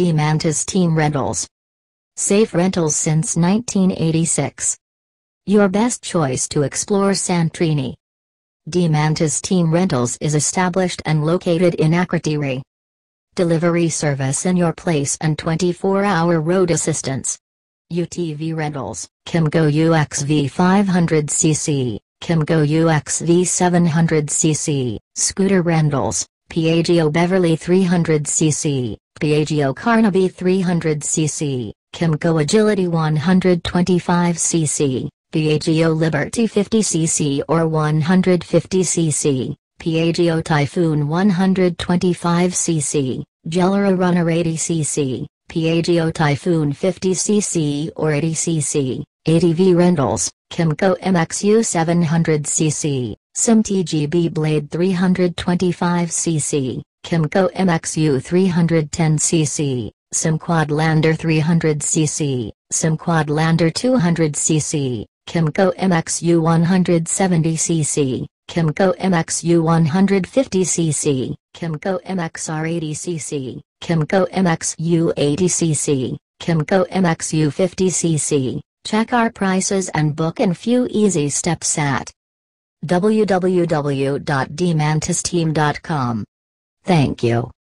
Mantis Team Rentals. Safe rentals since 1986. Your best choice to explore Santrini. Mantis Team Rentals is established and located in Akrotiri. Delivery service in your place and 24-hour road assistance. UTV Rentals, Kimgo UXV 500cc, Kimgo UXV 700cc, Scooter Rentals, Piaggio Beverly 300cc, Piaggio Carnaby 300cc, Kimco Agility 125cc, Piaggio Liberty 50cc or 150cc, Piaggio Typhoon 125cc, Gelera Runner 80cc, Piaggio Typhoon 50cc or 80cc, ATV Rentals, Kimco MXU 700cc, SIM TGB Blade 325cc, Kimco MXU 310cc, SIM Quadlander 300cc, SIM Quadlander 200cc, Kimco MXU 170cc, Kimco MXU 150cc, Kimco MXR 80cc, Kimco MXU 80cc, Kimco MXU 50cc. Check our prices and book in few easy steps at www.dmantisteam.com. Thank you.